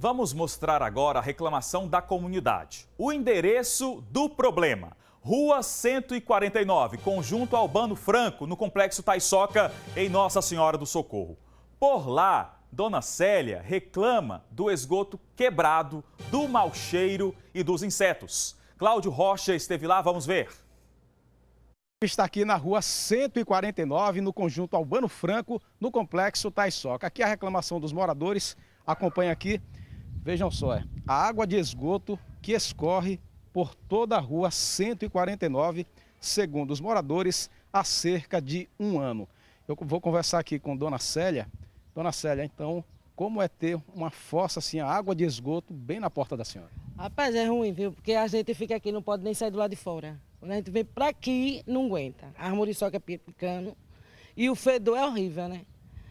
Vamos mostrar agora a reclamação da comunidade. O endereço do problema. Rua 149, conjunto Albano Franco, no Complexo Taisoca, em Nossa Senhora do Socorro. Por lá, Dona Célia reclama do esgoto quebrado, do mau cheiro e dos insetos. Cláudio Rocha esteve lá, vamos ver. Está aqui na rua 149, no conjunto Albano Franco, no Complexo Taisoca. Aqui a reclamação dos moradores. Acompanha aqui Vejam só, é a água de esgoto que escorre por toda a rua 149, segundo os moradores, há cerca de um ano. Eu vou conversar aqui com Dona Célia. Dona Célia, então, como é ter uma fossa assim, a água de esgoto bem na porta da senhora? Rapaz, é ruim, viu? Porque a gente fica aqui, não pode nem sair do lado de fora. Quando a gente vem para aqui, não aguenta. A muriçoca é picando e o fedor é horrível, né?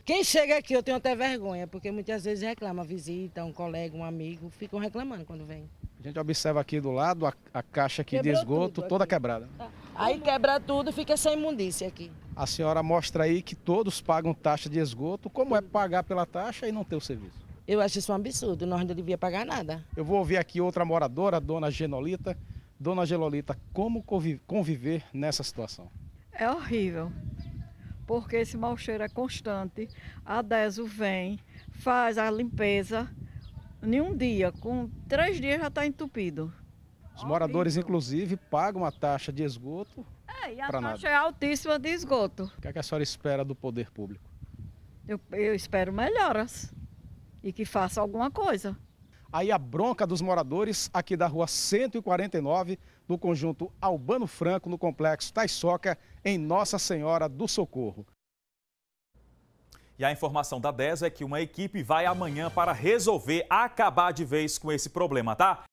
Quem chega aqui, eu tenho até vergonha, porque muitas vezes reclama, visita, um colega, um amigo, ficam reclamando quando vem. A gente observa aqui do lado a, a caixa aqui Quebrou de esgoto toda aqui. quebrada. Tá. Aí quebra tudo, fica essa imundícia aqui. A senhora mostra aí que todos pagam taxa de esgoto. Como é pagar pela taxa e não ter o serviço? Eu acho isso um absurdo, nós não devíamos pagar nada. Eu vou ouvir aqui outra moradora, dona Genolita. Dona Genolita, como conviver nessa situação? É horrível porque esse mau cheiro é constante. A DESO vem, faz a limpeza em um dia, com três dias já está entupido. Os moradores, inclusive, pagam a taxa de esgoto. É, e a taxa nada. é altíssima de esgoto. O que, é que, a senhora espera do poder público? Eu, eu espero melhoras e que faça alguma coisa. Aí a bronca dos moradores aqui da rua 149 no conjunto Albano Franco, no complexo Soca em Nossa Senhora do Socorro. E a informação da DESA é que uma equipe vai amanhã para resolver, acabar de vez com esse problema, tá?